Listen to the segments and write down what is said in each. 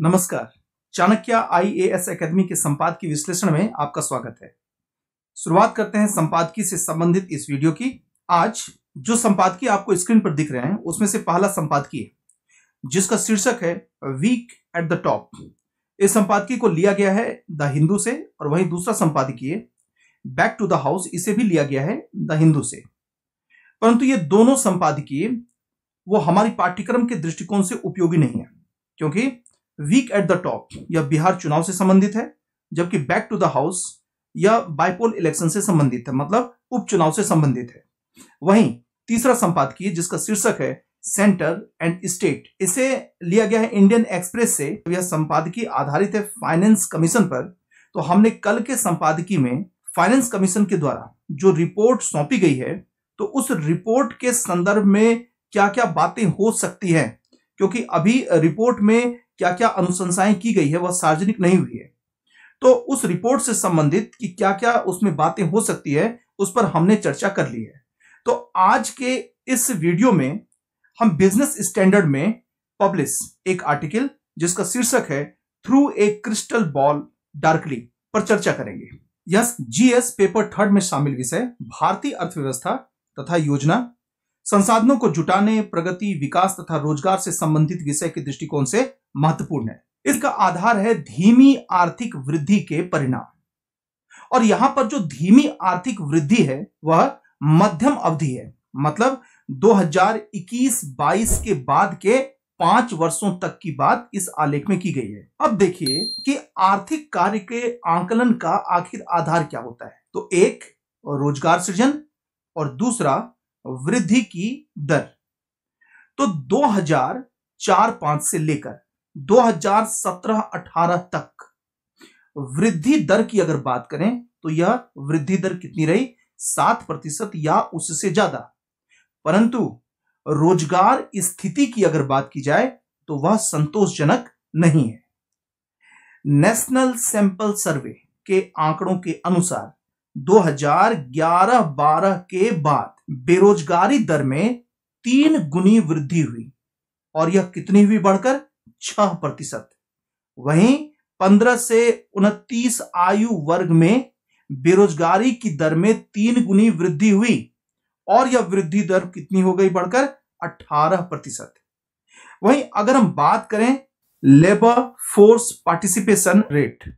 नमस्कार Chanakya IAS academy के संपाद की विश्लेषण में आपका स्वागत है शुरुआत करते हैं संपादकीय से संबंधित इस वीडियो की आज जो संपादकीय आपको स्क्रीन पर दिख रहे हैं उसमें से पहला संपादकीय है जिसका शीर्षक है वीक एट द टॉप इस संपादकीय को लिया गया है द हिंदू से और वही दूसरा संपादकीय बैक टू द हाउस इसे भी लिया गया है द हिंदू से परंतु ये दोनों संपादकीय वो हमारी पाठ्यक्रम के दृष्टिकोण से उपयोगी नहीं है क्योंकि वीक एट द टॉप यह बिहार चुनाव से संबंधित है जबकि बैक टू द हाउस यह बाइपोल इलेक्शन से संबंधित है मतलब उपचुनाव से संबंधित है वहीं तीसरा संपादकीय जिसका शीर्षक है सेंटर एंड स्टेट इसे लिया गया है इंडियन एक्सप्रेस से यह संपादकीय आधारित है फाइनेंस कमीशन पर तो हमने कल के संपादकीय में फाइनेंस कमीशन के द्वारा जो रिपोर्ट सौंपी गई है तो उस रिपोर्ट के संदर्भ में क्या क्या बातें हो सकती हैं क्योंकि अभी रिपोर्ट में क्या क्या अनुशंसाएं की गई है वह सार्वजनिक नहीं हुई है तो उस रिपोर्ट से संबंधित कि क्या क्या उसमें बातें हो सकती है उस पर हमने चर्चा कर ली है तो आज के इस वीडियो में हम बिजनेस स्टैंडर्ड में पब्लिश एक आर्टिकल जिसका शीर्षक है through a crystal ball darkly पर चर्चा करेंगे यस जीएस पेपर थर्ड में शामिल विषय भारतीय अर्थव्यवस्था तथा योजना संसाधनों को जुटाने प्रगति विकास तथा रोजगार से संबंधित विषय के दृष्टिकोण से महत्वपूर्ण है इसका आधार है धीमी आर्थिक वृद्धि के परिणाम और यहां पर जो धीमी आर्थिक वृद्धि है वह मध्यम अवधि है मतलब 2021-22 के बाद के पांच वर्षों तक की बात इस आलेख में की गई है अब देखिए कि आर्थिक कार्य के आंकलन का आखिर आधार क्या होता है तो एक रोजगार सृजन और दूसरा वृद्धि की दर तो 2004-5 से लेकर 2017-18 तक वृद्धि दर की अगर बात करें तो यह वृद्धि दर कितनी रही सात प्रतिशत या उससे ज्यादा परंतु रोजगार स्थिति की अगर बात की जाए तो वह संतोषजनक नहीं है नेशनल सैंपल सर्वे के आंकड़ों के अनुसार 2011-12 के बाद बेरोजगारी दर में तीन गुनी वृद्धि हुई और यह कितनी हुई बढ़कर छह प्रतिशत वहीं 15 से उनतीस आयु वर्ग में बेरोजगारी की दर में तीन गुनी वृद्धि हुई और यह वृद्धि दर कितनी हो गई बढ़कर 18 प्रतिशत वहीं अगर हम बात करें लेबर फोर्स पार्टिसिपेशन रेट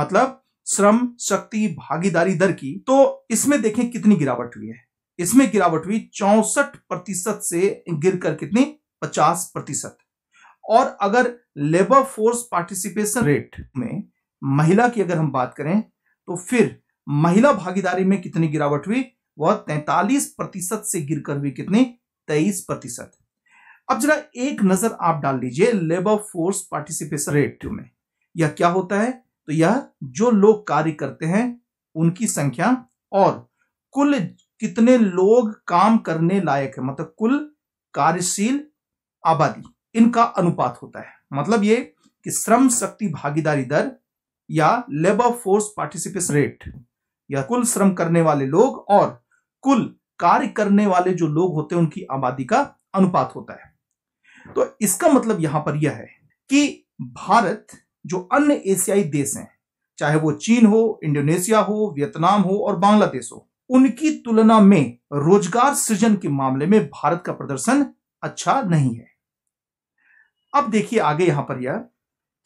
मतलब श्रम शक्ति भागीदारी दर की तो इसमें देखें कितनी गिरावट हुई है इसमें गिरावट हुई चौसठ प्रतिशत से गिरकर कितनी पचास प्रतिशत और अगर लेबर फोर्स पार्टिसिपेशन रेट में महिला की अगर हम बात करें तो फिर महिला भागीदारी में कितनी गिरावट हुई वह तैतालीस प्रतिशत से गिरकर हुई कितनी तेईस प्रतिशत अब जरा एक नजर आप डाल लीजिए लेबर फोर्स पार्टिसिपेशन रेट में यह क्या होता है तो यह जो लोग कार्य करते हैं उनकी संख्या और कुल कितने लोग काम करने लायक है मतलब कुल कार्यशील आबादी इनका अनुपात होता है मतलब ये कि श्रम शक्ति भागीदारी दर या लेबर फोर्स पार्टिसिपेशन रेट या कुल श्रम करने वाले लोग और कुल कार्य करने वाले जो लोग होते हैं उनकी आबादी का अनुपात होता है तो इसका मतलब यहां पर यह है कि भारत जो अन्य एशियाई देश हैं चाहे वो चीन हो इंडोनेशिया हो वियतनाम हो और बांग्लादेश हो उनकी तुलना में रोजगार सृजन के मामले में भारत का प्रदर्शन अच्छा नहीं है अब देखिए आगे यहां पर यह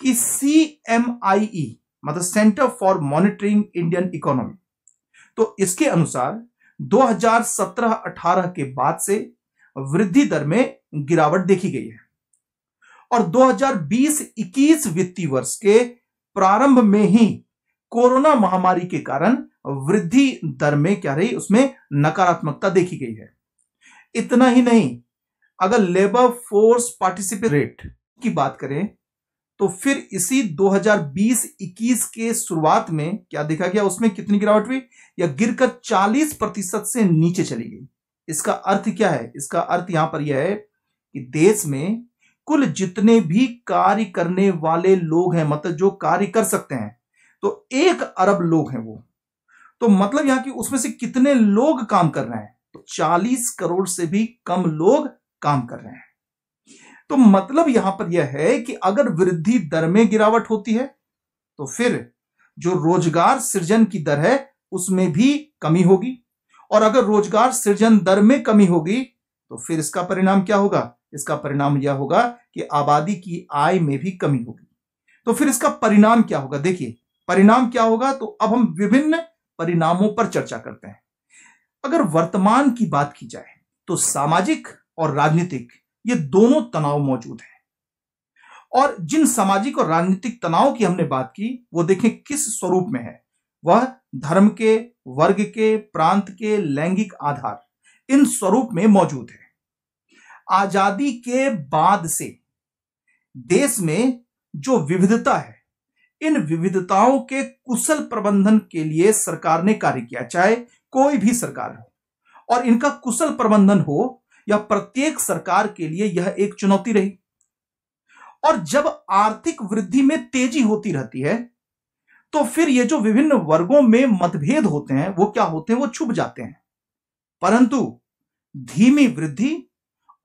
कि सी एम आई ई मतलब centre for monitoring Indian economy तो इसके अनुसार 2017-18 के बाद से वृद्धि दर में गिरावट देखी गई है और 2020-21 वित्तीय वर्ष के प्रारंभ में ही कोरोना महामारी के कारण वृद्धि दर में क्या रही उसमें नकारात्मकता देखी गई है इतना ही नहीं अगर लेबर फोर्स पार्टिसिपेट रेट की बात करें तो फिर इसी 2020-21 के शुरुआत में क्या देखा गया उसमें कितनी गिरावट हुई या गिरकर 40 प्रतिशत से नीचे चली गई इसका अर्थ क्या है इसका अर्थ यहां पर यह है कि देश में कुल जितने भी कार्य करने वाले लोग हैं मतलब जो कार्य कर सकते हैं तो एक अरब लोग हैं वो तो मतलब यहां की उसमें से कितने लोग काम कर रहे हैं तो 40 करोड़ से भी कम लोग काम कर रहे हैं तो मतलब यहां पर यह है कि अगर वृद्धि दर में गिरावट होती है तो फिर जो रोजगार सृजन की दर है उसमें भी कमी होगी और अगर रोजगार सृजन दर में कमी होगी तो फिर इसका परिणाम क्या होगा इसका परिणाम यह होगा कि आबादी की आय में भी कमी होगी तो फिर इसका परिणाम क्या होगा देखिए परिणाम क्या होगा तो अब हम विभिन्न परिणामों पर चर्चा करते हैं अगर वर्तमान की बात की जाए तो सामाजिक और राजनीतिक ये दोनों तनाव मौजूद हैं और जिन सामाजिक और राजनीतिक तनाव की हमने बात की वो देखें किस स्वरूप में है वह धर्म के वर्ग के प्रांत के लैंगिक आधार इन स्वरूप में मौजूद है आजादी के बाद से देश में जो विविधता है इन विविधताओं के कुशल प्रबंधन के लिए सरकार ने कार्य किया चाहे कोई भी सरकार हो और इनका कुशल प्रबंधन हो यह प्रत्येक सरकार के लिए यह एक चुनौती रही और जब आर्थिक वृद्धि में तेजी होती रहती है तो फिर ये जो विभिन्न वर्गों में मतभेद होते हैं वो क्या होते हैं वो छुप जाते हैं परंतु धीमी वृद्धि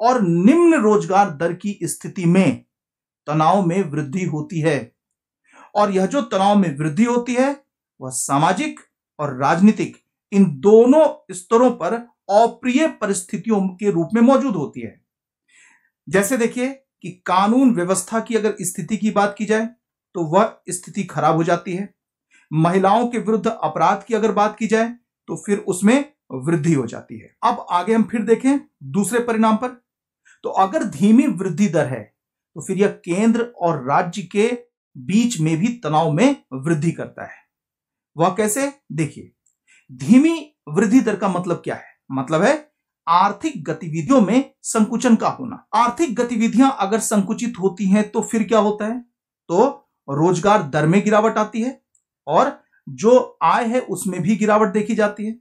और निम्न रोजगार दर की स्थिति में तनाव में वृद्धि होती है और यह जो तनाव में वृद्धि होती है वह सामाजिक और राजनीतिक इन दोनों स्तरों पर अप्रिय परिस्थितियों के रूप में मौजूद होती है जैसे देखिए कि कानून व्यवस्था की अगर स्थिति की बात की जाए तो वह स्थिति खराब हो जाती है महिलाओं के विरुद्ध अपराध की अगर बात की जाए तो फिर उसमें वृद्धि हो जाती है अब आगे हम फिर देखें दूसरे परिणाम पर तो अगर धीमी वृद्धि दर है तो फिर यह केंद्र और राज्य के बीच में भी तनाव में वृद्धि करता है वह कैसे देखिए धीमी वृद्धि दर का मतलब क्या है मतलब है आर्थिक गतिविधियों में संकुचन का होना आर्थिक गतिविधियां अगर संकुचित होती हैं तो फिर क्या होता है तो रोजगार दर में गिरावट आती है और जो आय है उसमें भी गिरावट देखी जाती है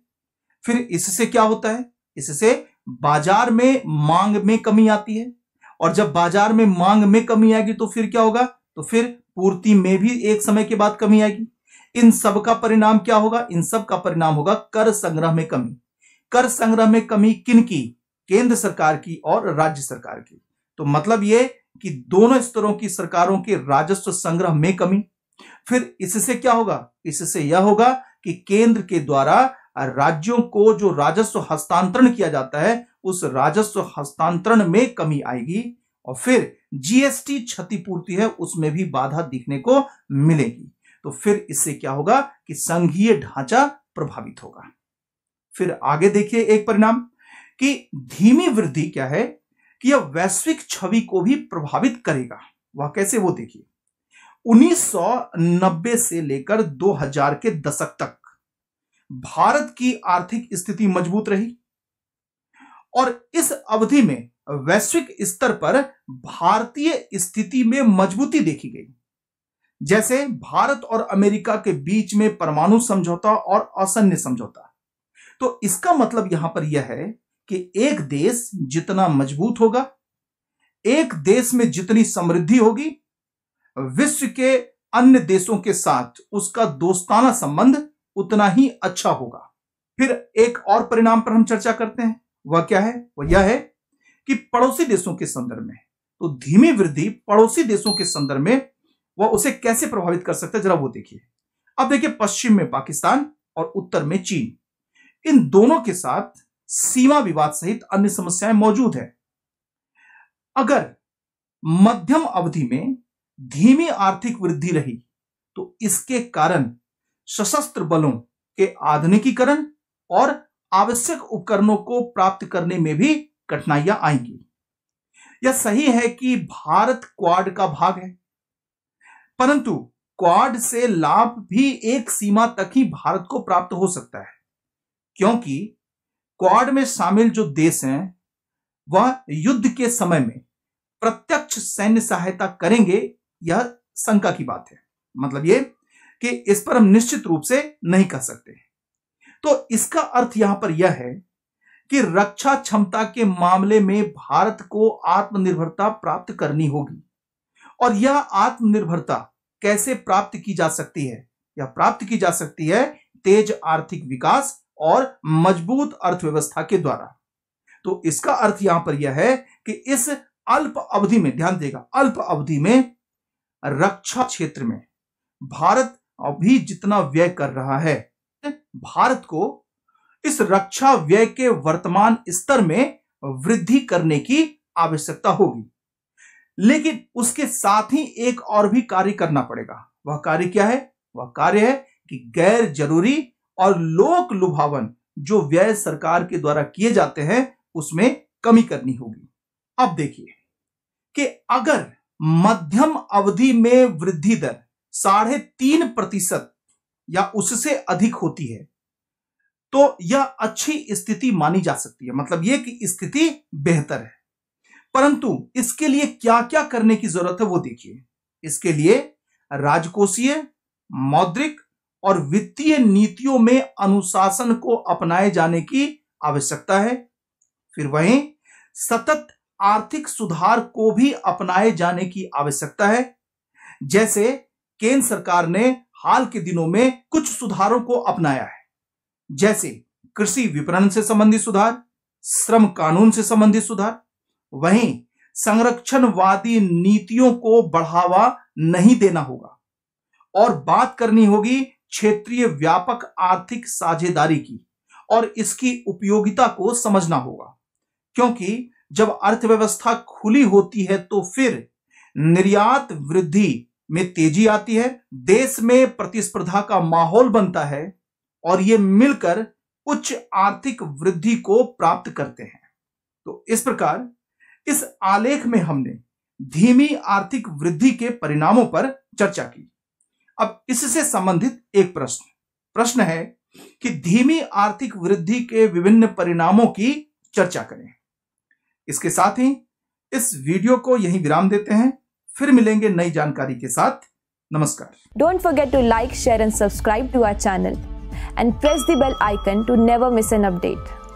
फिर इससे क्या होता है इससे बाजार में मांग में कमी आती है और जब बाजार में मांग में कमी आएगी तो फिर क्या होगा तो फिर पूर्ति में भी एक समय के बाद कमी आएगी इन सब का परिणाम क्या होगा इन सब का परिणाम होगा कर संग्रह में कमी कर संग्रह में कमी किन की केंद्र सरकार की और राज्य सरकार की तो मतलब ये कि दोनों स्तरों की सरकारों के राजस्व संग्रह में कमी फिर इससे क्या होगा इससे यह होगा कि केंद्र के द्वारा राज्यों को जो राजस्व हस्तांतरण किया जाता है उस राजस्व हस्तांतरण में कमी आएगी और फिर जीएसटी क्षतिपूर्ति है उसमें भी बाधा दिखने को मिलेगी तो फिर इससे क्या होगा कि संघीय ढांचा प्रभावित होगा फिर आगे देखिए एक परिणाम कि धीमी वृद्धि क्या है कि यह वैश्विक छवि को भी प्रभावित करेगा वह कैसे वो देखिए 1990 से लेकर 2000 के दशक तक भारत की आर्थिक स्थिति मजबूत रही और इस अवधि में वैश्विक स्तर पर भारतीय स्थिति में मजबूती देखी गई जैसे भारत और अमेरिका के बीच में परमाणु समझौता और असन्य समझौता तो इसका मतलब यहां पर यह है कि एक देश जितना मजबूत होगा एक देश में जितनी समृद्धि होगी विश्व के अन्य देशों के साथ उसका दोस्ताना संबंध उतना ही अच्छा होगा फिर एक और परिणाम पर हम चर्चा करते हैं वह क्या है वह यह है कि पड़ोसी देशों के संदर्भ में तो धीमी वृद्धि पड़ोसी देशों के संदर्भ में वह उसे कैसे प्रभावित कर सकता है जरा वो देखिए अब देखिए पश्चिम में पाकिस्तान और उत्तर में चीन इन दोनों के साथ सीमा विवाद सहित अन्य समस्याएं मौजूद है अगर मध्यम अवधि में धीमी आर्थिक वृद्धि रही तो इसके कारण सशस्त्र बलों के आधुनिकीकरण और आवश्यक उपकरणों को प्राप्त करने में भी कठिनाइयां आएंगी यह सही है कि भारत क्वाड का भाग है परंतु क्वाड से लाभ भी एक सीमा तक ही भारत को प्राप्त हो सकता है क्योंकि क्वाड में शामिल जो देश हैं वह युद्ध के समय में प्रत्यक्ष सैन्य सहायता करेंगे यह शंका की बात है मतलब ये कि इस पर हम निश्चित रूप से नहीं कह सकते तो इसका अर्थ यहां पर यह है कि रक्षा क्षमता के मामले में भारत को आत्मनिर्भरता प्राप्त करनी होगी और यह आत्मनिर्भरता कैसे प्राप्त की जा सकती है या प्राप्त की जा सकती है तेज आर्थिक विकास और मजबूत अर्थव्यवस्था के द्वारा तो इसका अर्थ यहां पर यह है कि इस अल्प अवधि में ध्यान देगा अल्प अवधि में रक्षा क्षेत्र में भारत अभी जितना व्यय कर रहा है भारत को इस रक्षा व्यय के वर्तमान स्तर में वृद्धि करने की आवश्यकता होगी लेकिन उसके साथ ही एक और भी कार्य करना पड़ेगा वह कार्य क्या है वह कार्य है कि गैर जरूरी और लोक लुभावन जो व्यय सरकार के द्वारा किए जाते हैं उसमें कमी करनी होगी अब देखिए कि अगर मध्यम अवधि में वृद्धि दर साढ़े तीन प्रतिशत या उससे अधिक होती है तो यह अच्छी स्थिति मानी जा सकती है मतलब यह कि स्थिति बेहतर है परंतु इसके लिए क्या क्या करने की जरूरत है वो देखिए इसके लिए राजकोषीय मौद्रिक और वित्तीय नीतियों में अनुशासन को अपनाए जाने की आवश्यकता है फिर वहीं सतत आर्थिक सुधार को भी अपनाए जाने की आवश्यकता है जैसे केंद्र सरकार ने हाल के दिनों में कुछ सुधारों को अपनाया है जैसे कृषि विपणन से संबंधित सुधार श्रम कानून से संबंधित सुधार वहीं संरक्षणवादी नीतियों को बढ़ावा नहीं देना होगा और बात करनी होगी क्षेत्रीय व्यापक आर्थिक साझेदारी की और इसकी उपयोगिता को समझना होगा क्योंकि जब अर्थव्यवस्था खुली होती है तो फिर निर्यात वृद्धि में तेजी आती है देश में प्रतिस्पर्धा का माहौल बनता है और ये मिलकर उच्च आर्थिक वृद्धि को प्राप्त करते हैं तो इस प्रकार इस आलेख में हमने धीमी आर्थिक वृद्धि के परिणामों पर चर्चा की अब इससे संबंधित एक प्रश्न प्रश्न है कि धीमी आर्थिक वृद्धि के विभिन्न परिणामों की चर्चा करें इसके साथ ही इस वीडियो को यहीं विराम देते हैं फिर मिलेंगे नई जानकारी के साथ नमस्कार don't forget to like share and subscribe to our channel and press the bell icon to never miss an update